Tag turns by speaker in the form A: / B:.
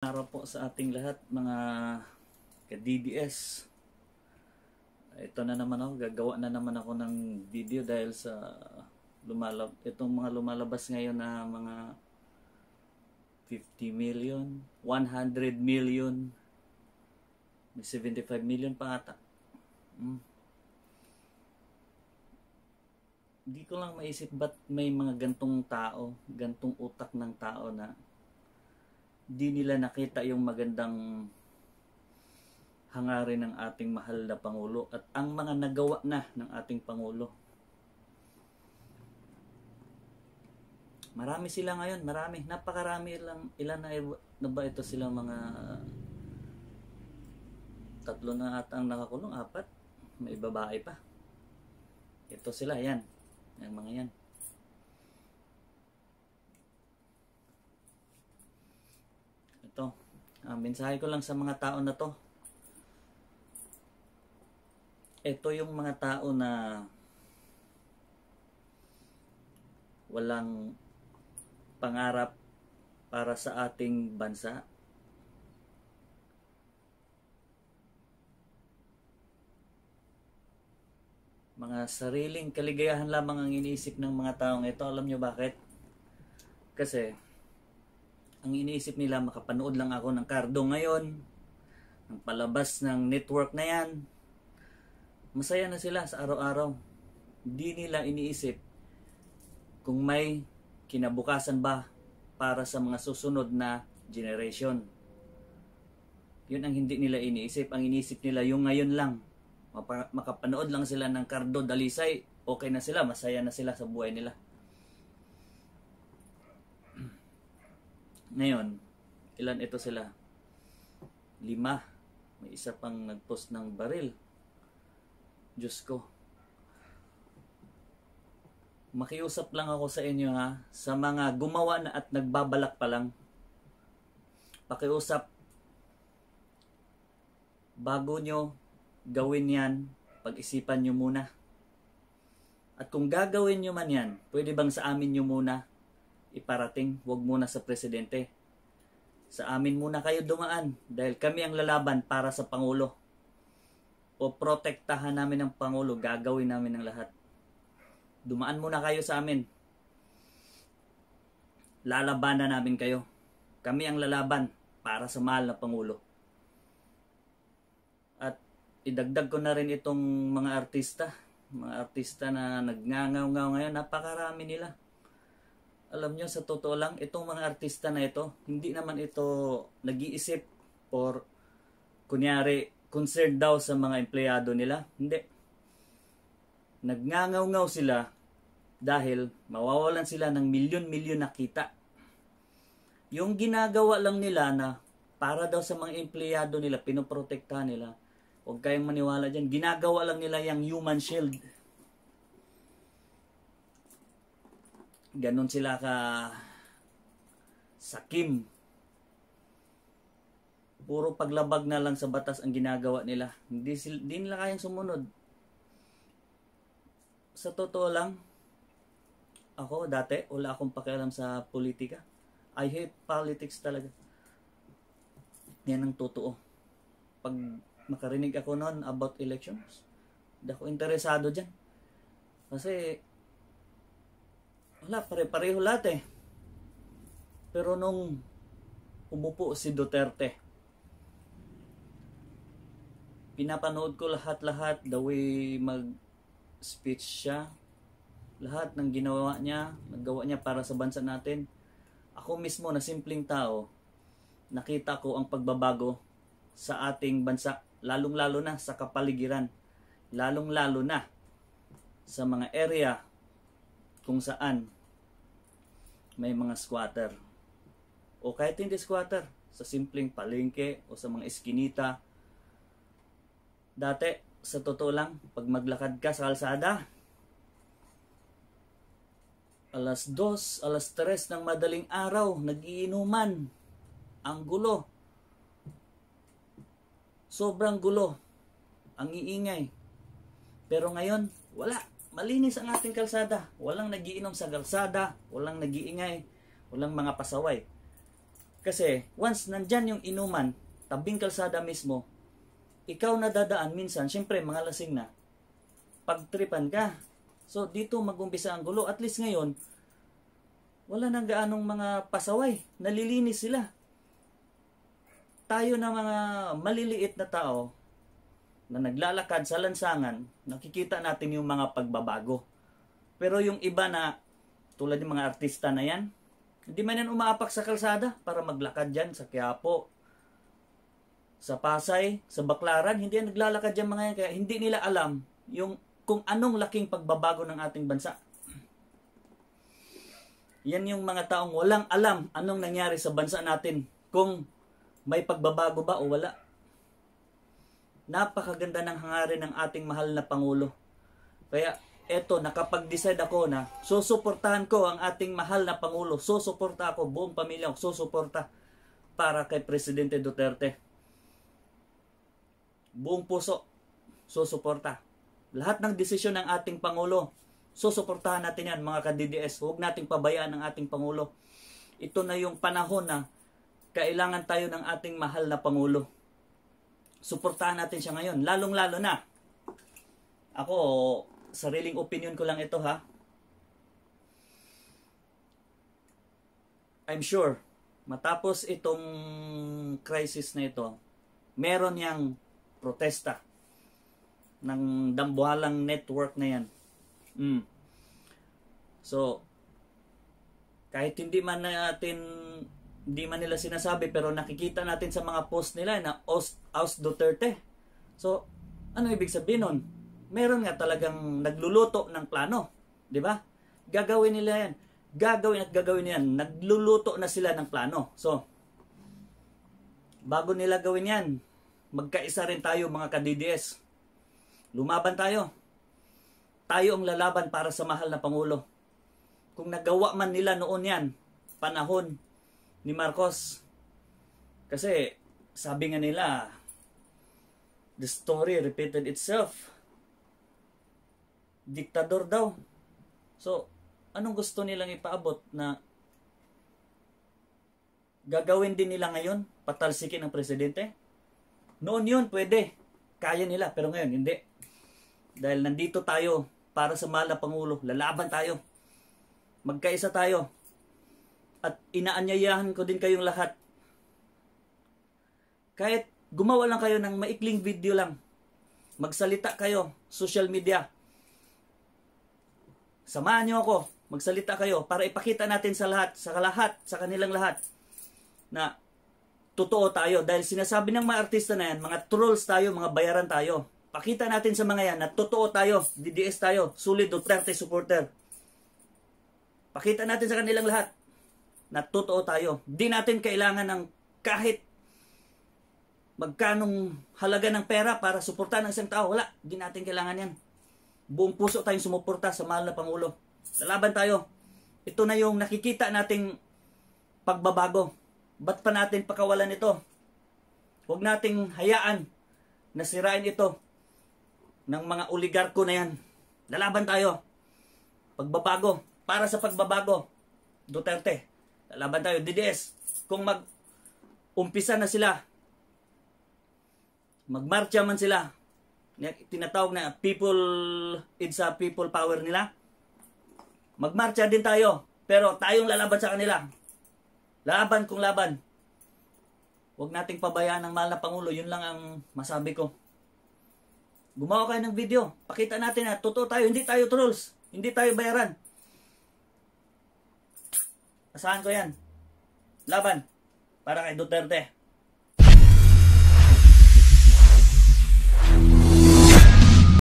A: araw po sa ating lahat mga ka-DDS ito na naman ako gagawa na naman ako ng video dahil sa lumalab itong mga lumalabas ngayon na mga 50 million 100 million may 75 million pa ata hmm. di ko lang maisip ba't may mga gantong tao gantong utak ng tao na di nila nakita yung magandang hangarin ng ating mahal na Pangulo at ang mga nagawa na ng ating Pangulo. Marami sila ngayon, marami, napakarami lang, ilan na, na ba ito sila mga tatlo na at ang nakakulong, apat, may babae pa. Ito sila, yan, ang mga yan. Ito. Uh, mensahe ko lang sa mga tao na to. Ito yung mga tao na walang pangarap para sa ating bansa. Mga sariling kaligayahan lamang ang iniisip ng mga taong ito. Alam nyo bakit? Kasi ang iniisip nila makapanood lang ako ng Cardo ngayon ng palabas ng network na yan masaya na sila sa araw-araw hindi nila iniisip kung may kinabukasan ba para sa mga susunod na generation yun ang hindi nila iniisip ang iniisip nila yung ngayon lang makapanood lang sila ng Cardo Dalisay okay na sila masaya na sila sa buhay nila Ngayon, ilan ito sila? Lima. May isa pang nagpost ng baril. Diyos ko. Makiusap lang ako sa inyo ha, sa mga gumawa na at nagbabalak pa lang. Pakiusap bago nyo gawin yan, pag-isipan nyo muna. At kung gagawin nyo man yan, pwede bang sa amin nyo muna iparating, wag muna sa presidente. Sa amin muna kayo dumaan dahil kami ang lalaban para sa Pangulo. O protektahan namin ang Pangulo, gagawin namin ang lahat. Dumaan muna kayo sa amin. Lalabanan namin kayo. Kami ang lalaban para sa mahal na Pangulo. At idagdag ko na rin itong mga artista. Mga artista na nagngangaw-ngaw ngayon, napakarami nila alam nyo, sa totoo lang, itong mga artista na ito, hindi naman ito nag-iisip or kunyari, concerned daw sa mga empleyado nila. Hindi. Nagngangaw-ngaw sila dahil mawawalan sila ng milyon-milyon na kita. Yung ginagawa lang nila na para daw sa mga empleyado nila, pinoprotektahan nila, huwag kayong maniwala dyan, ginagawa lang nila yung human shield Ganon sila ka sakim. Puro paglabag na lang sa batas ang ginagawa nila. Hindi, sila, hindi nila kayang sumunod. Sa totoo lang, ako dati, wala akong pakialam sa politika. I hate politics talaga. Yan ang totoo. Pag makarinig ako noon about elections, hindi ako interesado dyan. Kasi bakla, pare-pareho lahat eh. Pero nung umupo si Duterte, pinapanood ko lahat-lahat the way mag-speech siya. Lahat ng ginawa niya, naggawa niya para sa bansa natin. Ako mismo na simpleng tao, nakita ko ang pagbabago sa ating bansa, lalong-lalo na sa kapaligiran, lalong-lalo na sa mga area kung saan may mga squatter. O kahit hindi squatter, sa simpleng palengke o sa mga eskinita. Dati, sa totoo lang, pag maglakad ka sa kalsada, alas dos, alas tres ng madaling araw, nagiinuman, ang gulo. Sobrang gulo, ang iingay. Pero ngayon, wala malinis ang ating kalsada. Walang nagiinom sa kalsada, walang nagiingay, walang mga pasaway. Kasi once nandyan yung inuman, tabing kalsada mismo, ikaw na dadaan minsan, syempre mga lasing na, pagtripan ka. So dito magumpisa ang gulo. At least ngayon, wala nang gaanong mga pasaway. Nalilinis sila. Tayo na mga maliliit na tao, na naglalakad sa lansangan, nakikita natin yung mga pagbabago. Pero yung iba na, tulad ng mga artista na yan, hindi man yan umaapak sa kalsada para maglakad dyan sa Quiapo, sa Pasay, sa Baklaran, hindi yan naglalakad dyan mga yan. Kaya hindi nila alam yung kung anong laking pagbabago ng ating bansa. Yan yung mga taong walang alam anong nangyari sa bansa natin. Kung may pagbabago ba o wala napakaganda ng hangarin ng ating mahal na Pangulo. Kaya eto, nakapag-decide ako na susuportahan ko ang ating mahal na Pangulo. Susuporta ako, buong pamilya ko, susuporta para kay Presidente Duterte. Buong puso, susuporta. Lahat ng desisyon ng ating Pangulo, susuportahan natin yan mga ka-DDS. Huwag nating pabayaan ang ating Pangulo. Ito na yung panahon na kailangan tayo ng ating mahal na Pangulo. Suportahan natin siya ngayon. Lalong-lalo na. Ako, sariling opinion ko lang ito ha. I'm sure, matapos itong crisis na ito, meron yang protesta ng dambuhalang network na yan. Mm. So, kahit hindi man natin hindi man nila sinasabi pero nakikita natin sa mga post nila na Os, Os Duterte. So, ano ibig sabihin nun? Meron nga talagang nagluluto ng plano. ba? Diba? Gagawin nila yan. Gagawin at gagawin nila yan. Nagluluto na sila ng plano. So, bago nila gawin yan, magkaisa rin tayo mga ka-DDS. Lumaban tayo. Tayo ang lalaban para sa mahal na Pangulo. Kung nagawa man nila noon yan, panahon ni Marcos. Kasi sabi nga nila, the story repeated itself. Diktador daw. So, anong gusto nilang ipaabot na gagawin din nila ngayon? Patalsikin ang presidente? Noon yun, pwede. Kaya nila, pero ngayon, hindi. Dahil nandito tayo para sa mala Pangulo. Lalaban tayo. Magkaisa tayo at inaanyayahan ko din kayong lahat. Kahit gumawa lang kayo ng maikling video lang, magsalita kayo, social media. Samahan niyo ako, magsalita kayo para ipakita natin sa lahat, sa lahat, sa kanilang lahat na totoo tayo dahil sinasabi ng mga artista na yan, mga trolls tayo, mga bayaran tayo. Pakita natin sa mga yan na totoo tayo, DDS tayo, sulit Duterte supporter. Pakita natin sa kanilang lahat na totoo tayo. Di natin kailangan ng kahit magkanong halaga ng pera para suportahan ng isang tao. Wala, di natin kailangan yan. Buong puso tayong sumuporta sa mahal na Pangulo. Lalaban tayo. Ito na yung nakikita nating pagbabago. Ba't pa natin pakawalan ito? Huwag nating hayaan na sirain ito ng mga oligarko na yan. Lalaban tayo. Pagbabago. Para sa pagbabago. Duterte. Lalaban tayo. DDS, kung mag umpisa na sila, magmarcha man sila, tinatawag na people, it's a people power nila, magmarcha din tayo. Pero tayong lalaban sa kanila. Laban kung laban. Huwag nating pabayaan ng mahal na Pangulo. Yun lang ang masabi ko. Gumawa kayo ng video. Pakita natin na totoo tayo. Hindi tayo trolls. Hindi tayo bayaran. Asahan ko yan. Laban. Para kay Duterte.